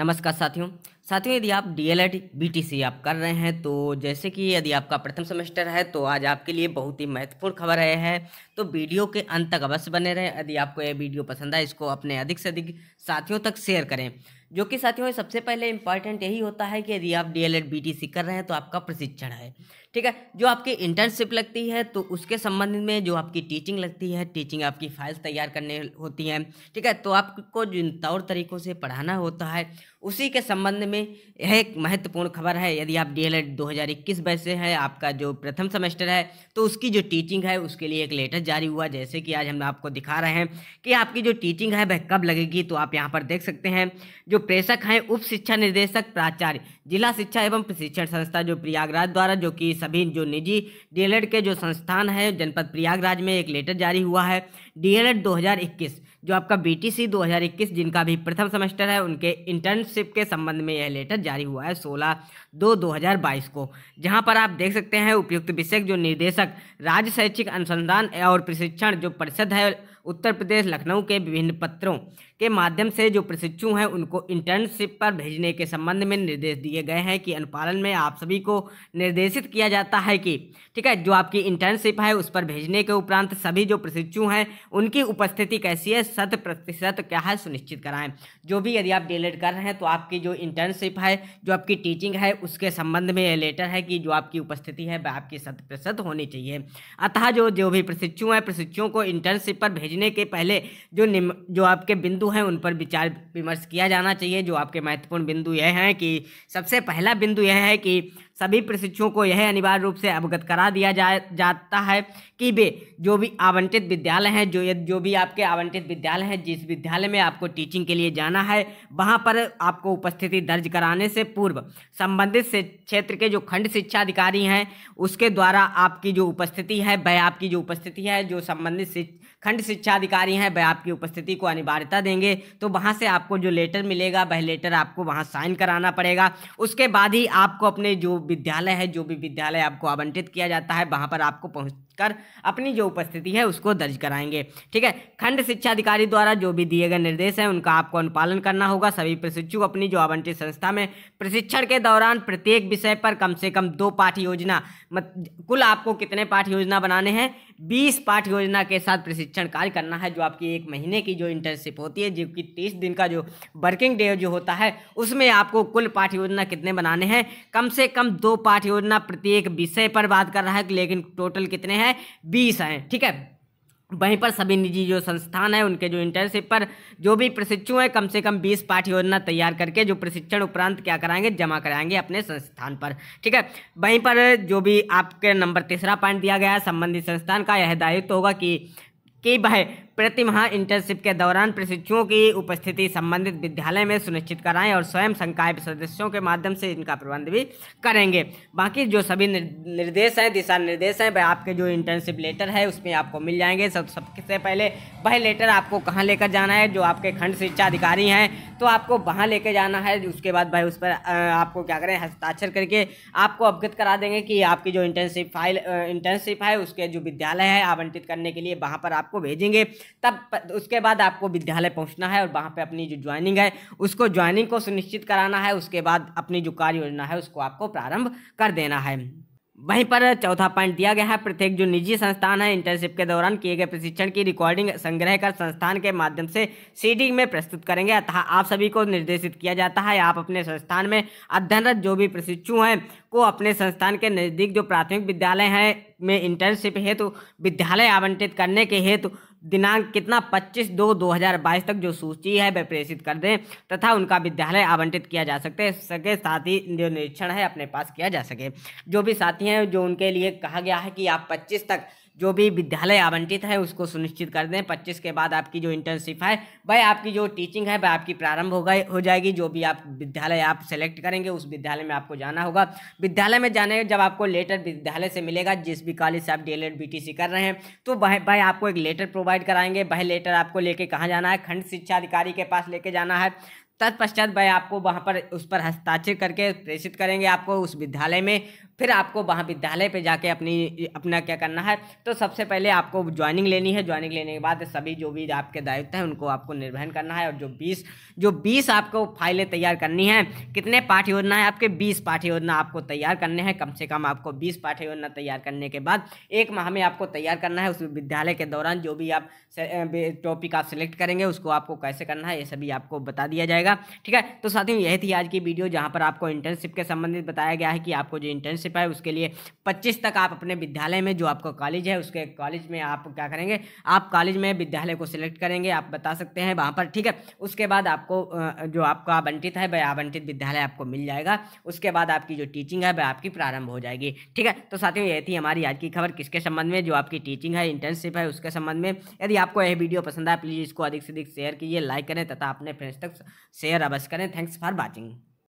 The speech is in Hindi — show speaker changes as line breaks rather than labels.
नमस्कार साथियों साथियों यदि आप डी एल e आप कर रहे हैं तो जैसे कि यदि आपका प्रथम सेमेस्टर है तो आज आपके लिए बहुत ही महत्वपूर्ण खबर आया है तो वीडियो के अंत तक अवश्य बने रहें यदि आपको यह वीडियो पसंद आए इसको अपने अधिक से अधिक साथियों तक शेयर करें जो कि साथियों सबसे पहले इंपॉर्टेंट यही होता है कि यदि आप D El Ed B T C कर रहे हैं तो आपका प्रशिक्षण है ठीक है जो आपकी इंटर्नशिप लगती है तो उसके संबंध में जो आपकी टीचिंग लगती है टीचिंग आपकी फाइल्स तैयार करने होती हैं ठीक है तो आपको जिन तौर तरीक़ों से पढ़ाना होता है उसी के संबंध में यह एक महत्वपूर्ण खबर है यदि आप डी एल एड दो हज़ार इक्कीस बैच से हैं आपका जो प्रथम सेमेस्टर है तो उसकी जो टीचिंग है उसके लिए एक लेटर जारी हुआ जैसे कि आज हम आपको दिखा रहे हैं कि आपकी जो टीचिंग है वह कब लगेगी तो आप यहाँ पर देख सकते हैं जो प्रेषक हैं उप शिक्षा निर्देशक प्राचार्य जिला शिक्षा एवं प्रशिक्षण संस्था जो प्रयागराज द्वारा जो कि सभी जो निजी डी के जो संस्थान है जनपद प्रयागराज में एक लेटर जारी हुआ है डी एल एड जो आपका बी टी सी दो हजार इक्कीस जिनका भी प्रथम सेमेस्टर है उनके इंटर्नशिप के संबंध में यह लेटर जारी हुआ है सोलह दो दो हजार बाईस को जहाँ पर आप देख सकते हैं उपयुक्त विषय जो निर्देशक राज्य शैक्षिक अनुसंधान और प्रशिक्षण जो परिषद है उत्तर प्रदेश लखनऊ के विभिन्न पत्रों के माध्यम से जो प्रशिक्षु हैं उनको इंटर्नशिप पर भेजने के संबंध में निर्देश दिए गए हैं कि अनुपालन में आप सभी को निर्देशित किया जाता है कि ठीक है जो आपकी इंटर्नशिप है उस पर भेजने के उपरांत सभी जो प्रशिक्षु हैं उनकी उपस्थिति कैसी है शत प्रतिशत क्या है सुनिश्चित कराएं जो भी यदि आप डिलेट कर रहे हैं तो आपकी जो इंटर्नशिप है जो आपकी टीचिंग है उसके संबंध में लेटर है कि जो आपकी उपस्थिति है वह आपकी शत प्रतिशत होनी चाहिए अतः जो जो भी प्रशिक्षु हैं प्रशिक्षुओं को इंटर्नशिप पर भेजने समझने के पहले जो निम जो आपके बिंदु हैं उन पर विचार विमर्श किया जाना चाहिए जो आपके महत्वपूर्ण बिंदु यह हैं कि सबसे पहला बिंदु यह है कि सभी प्रशिक्षुओं को यह अनिवार्य रूप से अवगत करा दिया जा जाता है कि वे जो भी आवंटित विद्यालय हैं जो जो भी आपके आवंटित विद्यालय हैं जिस विद्यालय में आपको टीचिंग के लिए जाना है वहाँ पर आपको उपस्थिति दर्ज कराने से पूर्व संबंधित क्षेत्र के जो खंड शिक्षा अधिकारी हैं उसके द्वारा आपकी जो उपस्थिति है वह आपकी जो उपस्थिति है जो संबंधित खंड शिक्षा अधिकारी हैं वह आपकी उपस्थिति को अनिवार्यता देंगे तो वहाँ से आपको जो लेटर मिलेगा वह लेटर आपको वहाँ साइन कराना पड़ेगा उसके बाद ही आपको अपने जो विद्यालय है जो भी विद्यालय आपको आवंटित किया जाता है वहाँ पर आपको पहुँच कर अपनी जो उपस्थिति है उसको दर्ज कराएंगे ठीक है खंड शिक्षा अधिकारी द्वारा जो भी दिए गए निर्देश हैं उनका आपको अनुपालन करना होगा सभी प्रशिक्षु अपनी जो आवंटित संस्था में प्रशिक्षण के दौरान प्रत्येक विषय पर कम से कम दो पाठ योजना मत कुल आपको कितने पाठ योजना बनाने हैं बीस पाठ योजना के साथ प्रशिक्षण कार्य करना है जो आपकी एक महीने की जो इंटर्नशिप होती है जबकि तीस दिन का जो वर्किंग डे जो होता है उसमें आपको कुल पाठ योजना कितने बनाने हैं कम से कम दो पाठ योजना प्रत्येक विषय पर बात कर रहा है लेकिन टोटल कितने हैं हैं बीस हैं ठीक है वहीं पर सभी निजी जो संस्थान है उनके जो इंटर्नशिप पर जो भी प्रशिक्षु हैं कम से कम 20 पाठ योजना तैयार करके जो प्रशिक्षण उपरांत क्या कराएंगे जमा कराएंगे अपने संस्थान पर ठीक है वहीं पर जो भी आपके नंबर तीसरा पॉइंट दिया गया है संबंधित संस्थान का यह दायित्व तो होगा कि कि भाई प्रतिमाह इंटर्नशिप के दौरान प्रशिक्षुओं की उपस्थिति संबंधित विद्यालय में सुनिश्चित कराएं और स्वयं संकाय सदस्यों के माध्यम से इनका प्रबंध भी करेंगे बाकी जो सभी निर्देश हैं दिशा निर्देश हैं वह आपके जो इंटर्नशिप लेटर है उसमें आपको मिल जाएंगे सब सबसे पहले वह लेटर आपको कहाँ लेकर जाना है जो आपके खंड शिक्षा अधिकारी हैं तो आपको वहाँ लेकर जाना है उसके बाद भाई उस पर आपको क्या करें हस्ताक्षर करके आपको अवगत करा देंगे कि आपकी जो इंटर्नशिप फाइल इंटर्नशिप है उसके जो विद्यालय है आवंटित करने के लिए वहाँ पर आपको भेजेंगे तब उसके बाद आपको विद्यालय पहुंचना है और वहाँ पे अपनी जो ज्वाइनिंग है उसको ज्वाइनिंग को सुनिश्चित कराना है उसके बाद अपनी जो कार्य योजना है उसको आपको प्रारंभ कर देना है वहीं पर चौथा पॉइंट दिया गया है प्रत्येक जो निजी संस्थान है इंटर्नशिप के दौरान किए गए प्रशिक्षण की रिकॉर्डिंग संग्रह कर संस्थान के माध्यम से सीडिंग में प्रस्तुत करेंगे अतः आप सभी को निर्देशित किया जाता है आप अपने संस्थान में अध्ययनरत जो भी प्रशिक्षु हैं को अपने संस्थान के नज़दीक जो प्राथमिक विद्यालय हैं में इंटर्नशिप हेतु विद्यालय आवंटित करने के हेतु दिनांक कितना 25 दो 2022 तक जो सूची है वह प्रेषित कर दें तथा उनका विद्यालय आवंटित किया जा सकते सके साथ ही जो निरीक्षण है अपने पास किया जा सके जो भी साथी हैं जो उनके लिए कहा गया है कि आप पच्चीस तक जो भी विद्यालय आवंटित है उसको सुनिश्चित कर दें पच्चीस के बाद आपकी जो इंटर्नशिप है वह आपकी जो टीचिंग है वह आपकी प्रारंभ हो गई हो जाएगी जो भी आप विद्यालय आप सेलेक्ट करेंगे उस विद्यालय में आपको जाना होगा विद्यालय में जाने जब आपको लेटर विद्यालय से मिलेगा जिस भी कॉलेज से आप डी एल कर रहे हैं तो वह भाई आपको एक लेटर प्रोवाइड कराएंगे वह लेटर आपको लेके कहाँ जाना है खंड शिक्षा अधिकारी के पास लेके जाना है तत्पश्चात भाई आपको वहाँ पर उस पर हस्ताक्षर करके प्रेषित करेंगे आपको उस विद्यालय में फिर आपको महाविद्यालय पे जाके अपनी अपना क्या करना है तो सबसे पहले आपको ज्वाइनिंग लेनी है ज्वाइनिंग लेने के बाद सभी जो भी आपके दायित्व हैं उनको आपको निर्वहन करना है और जो बीस जो बीस आपको फाइलें तैयार करनी है कितने पाठ योजना है आपके बीस पाठ योजना आपको तैयार करने हैं कम से कम आपको बीस पाठ योजना तैयार करने के बाद एक माह में आपको तैयार करना है उस विद्यालय के दौरान जो भी आप टॉपिक आप सिलेक्ट करेंगे उसको आपको कैसे करना है ये सभी आपको बता दिया जाएगा ठीक है तो साथियों यही थी आज की वीडियो जहाँ पर आपको इंटर्नशिप के संबंधित बताया गया है कि आपको जो इंटर्नशिप स्कॉलरशिप है उसके लिए पच्चीस तक आप अपने विद्यालय में जो आपका कॉलेज है उसके कॉलेज में आप क्या करेंगे आप कॉलेज में विद्यालय को सिलेक्ट करेंगे आप बता सकते हैं वहाँ पर ठीक है उसके बाद आपको जो आपका आवंटित है वह आवंटित विद्यालय आपको मिल जाएगा उसके बाद आपकी जो टीचिंग है वह आपकी प्रारंभ हो जाएगी ठीक है तो साथियों यह थी हमारी आज की खबर किसके संबंध में जो आपकी टीचिंग है इंटर्नशिप है उसके संबंध में यदि आपको यह वीडियो पसंद आए प्लीज़ इसको अधिक से अधिक शेयर कीजिए लाइक करें तथा अपने फ्रेंड्स तक शेयर अवश्य करें थैंक्स फॉर वॉचिंग